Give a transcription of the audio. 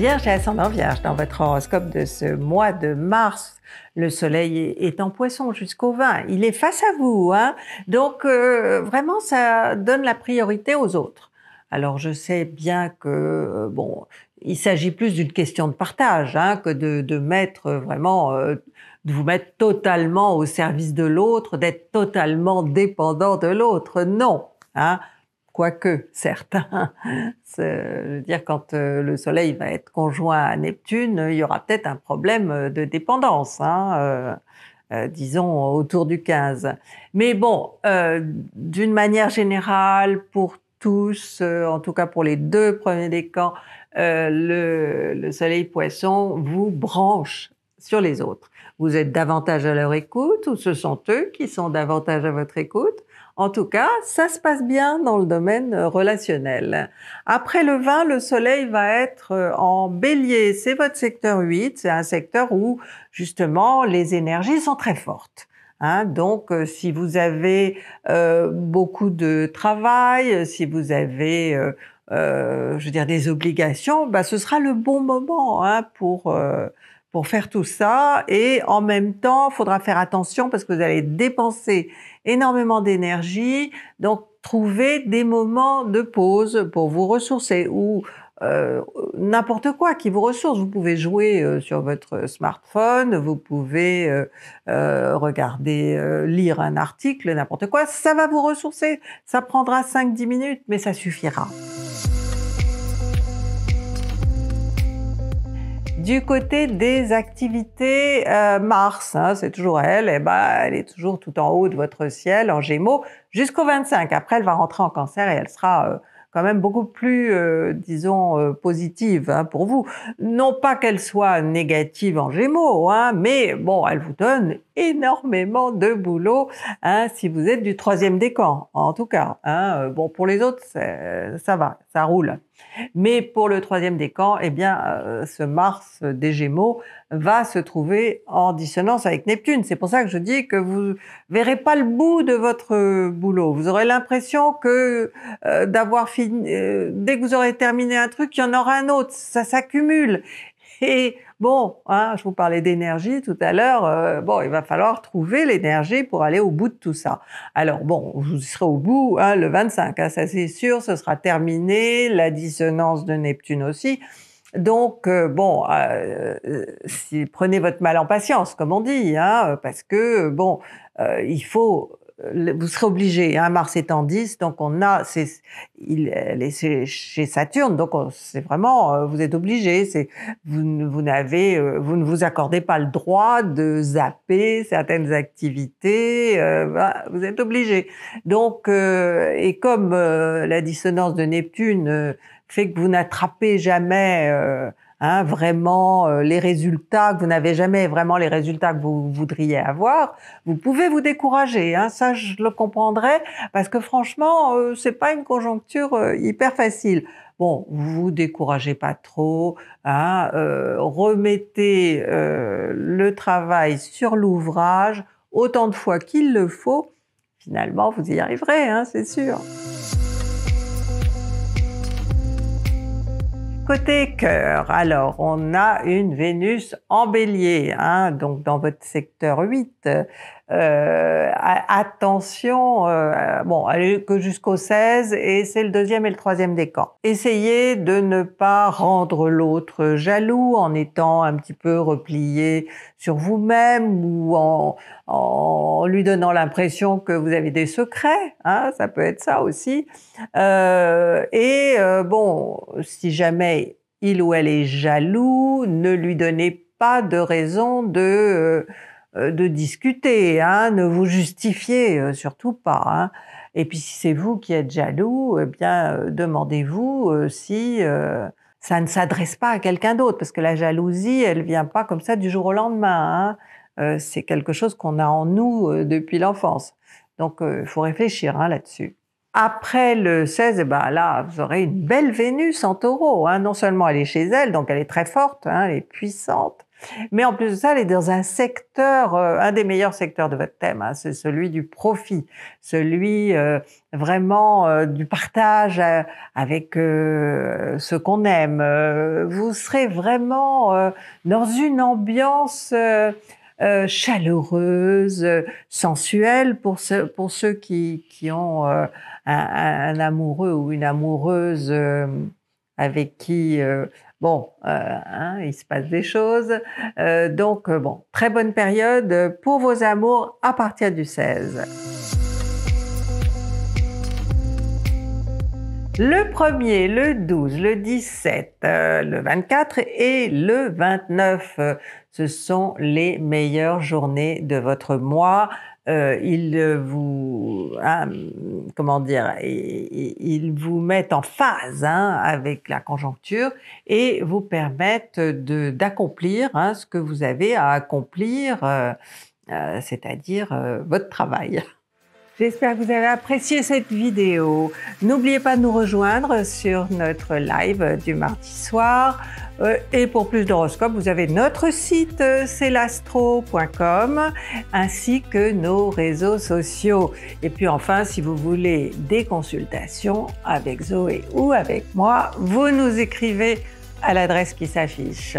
Vierge et ascendant Vierge, dans votre horoscope de ce mois de mars, le soleil est en poisson jusqu'au 20. Il est face à vous, hein donc euh, vraiment ça donne la priorité aux autres. Alors je sais bien que, euh, bon, il s'agit plus d'une question de partage hein, que de, mettre vraiment, euh, de vous mettre totalement au service de l'autre, d'être totalement dépendant de l'autre. Non. Hein quoique certains, dire, quand euh, le Soleil va être conjoint à Neptune, il y aura peut-être un problème euh, de dépendance, hein, euh, disons autour du 15. Mais bon, d'une manière générale, pour tous, en tout cas pour les deux premiers décans, le, le Soleil Poisson vous branche sur les autres. Vous êtes davantage à leur écoute, ou ce sont eux qui sont davantage à votre écoute en tout cas, ça se passe bien dans le domaine euh, relationnel. Après le 20, le soleil va être euh, en bélier. C'est votre secteur 8. C'est un secteur où, justement, les énergies sont très fortes. Hein. donc, euh, si vous avez beaucoup de travail, si vous avez, je veux dire, des obligations, bah, ce sera le bon moment hein, pour pour faire tout ça. Et en même temps, il faudra faire attention parce que vous allez dépenser énormément d'énergie. Donc, trouver des moments de pause pour vous ressourcer ou euh, n'importe quoi qui vous ressource. Vous pouvez jouer euh, sur votre smartphone, vous pouvez euh, regarder, lire un article, n'importe quoi. Ça va vous ressourcer. Ça prendra 5-10 minutes, mais ça suffira. Du côté des activités, euh, Mars, hein, c'est toujours elle, et eh ben, elle est toujours tout en haut de votre ciel, en gémeaux, jusqu'au 25. Après, elle va rentrer en cancer et elle sera euh, quand même beaucoup plus, euh, disons, positive hein, pour vous. Non pas qu'elle soit négative en gémeaux, hein, mais bon, elle vous donne énormément de boulot hein, si vous êtes du troisième décan, en tout cas. Hein, euh, bon, pour les autres, euh, ça va, ça roule. Mais pour le troisième décan, eh bien, euh, ce Mars des Gémeaux va se trouver en dissonance avec Neptune. C'est pour ça que je dis que vous verrez pas le bout de votre boulot. Vous aurez l'impression que d'avoir fini, dès que vous aurez terminé un truc, il y en aura un autre. Ça s'accumule et bon, hein, je vous parlais d'énergie tout à l'heure. Euh, bon, il va falloir trouver l'énergie pour aller au bout de tout ça. Alors bon, vous serez au bout hein, le 25, hein, ça c'est sûr, ce sera terminé, la dissonance de Neptune aussi. Donc euh, bon, euh, si, prenez votre mal en patience, comme on dit, hein, parce que bon, il faut vous serez obligé. Hein, Mars étant 10, donc on a, c'est, il, est chez Saturne, donc c'est vraiment, euh, vous êtes obligé. C'est, vous, n'avez, euh, vous ne vous accordez pas le droit de zapper certaines activités. Euh, vous êtes obligé. Donc, et comme la dissonance de Neptune fait que vous n'attrapez jamais Hein, vraiment euh, les résultats, que vous n'avez jamais vraiment les résultats que vous voudriez avoir, vous pouvez vous décourager. Hein, ça, je le comprendrais, parce que franchement, ce euh, c'est pas une conjoncture euh, hyper facile. Bon, vous vous découragez pas trop, hein, remettez le travail sur l'ouvrage autant de fois qu'il le faut. Finalement, vous y arriverez, c'est sûr. Côté cœur, alors on a une Vénus en bélier, hein, donc dans votre secteur 8, euh, attention, euh, bon, allez que jusqu'au 16 et c'est le deuxième et le troisième des Essayez de ne pas rendre l'autre jaloux en étant un petit peu replié sur vous-même ou en, lui donnant l'impression que vous avez des secrets, hein, ça peut être ça aussi. Euh, et bon, si jamais il ou elle est jaloux, ne lui donnez pas de raison de euh, de discuter, hein, ne vous justifiez euh, surtout pas. Hein. Et puis si c'est vous qui êtes jaloux, eh bien euh, demandez-vous si ça ne s'adresse pas à quelqu'un d'autre, parce que la jalousie, elle vient pas comme ça du jour au lendemain. Hein. c'est quelque chose qu'on a en nous depuis l'enfance. Donc il faut réfléchir hein, là-dessus. Après le 16, eh ben là, vous aurez une belle Vénus en taureau. Hein. Non seulement elle est chez elle, donc elle est très forte, hein, elle est puissante, mais en plus de ça, elle est dans un secteur, euh, un des meilleurs secteurs de votre thème, hein, c'est celui du profit, celui euh, vraiment euh, du partage avec ce qu'on aime. vous serez vraiment dans une ambiance euh, chaleureuse, euh, sensuelle pour, ceux qui, ont euh, un, amoureux ou une amoureuse avec qui, bon, hein, il se passe des choses. donc, bon, très bonne période pour vos amours à partir du 16. le 1er, le 12, le 17, euh, le 24 et le 29. ce sont les meilleures journées de votre mois. Euh, ils vous, hein, comment dire, ils vous mettent en phase hein, avec la conjoncture et vous permettent d'accomplir hein, ce que vous avez à accomplir, euh, c'est-à-dire votre travail. J'espère que vous avez apprécié cette vidéo. N'oubliez pas de nous rejoindre sur notre live du mardi soir. Euh, et pour plus d'horoscopes, vous avez notre site euh, celastro.com ainsi que nos réseaux sociaux. Et puis enfin, si vous voulez des consultations avec Zoé ou avec moi, vous nous écrivez à l'adresse qui s'affiche.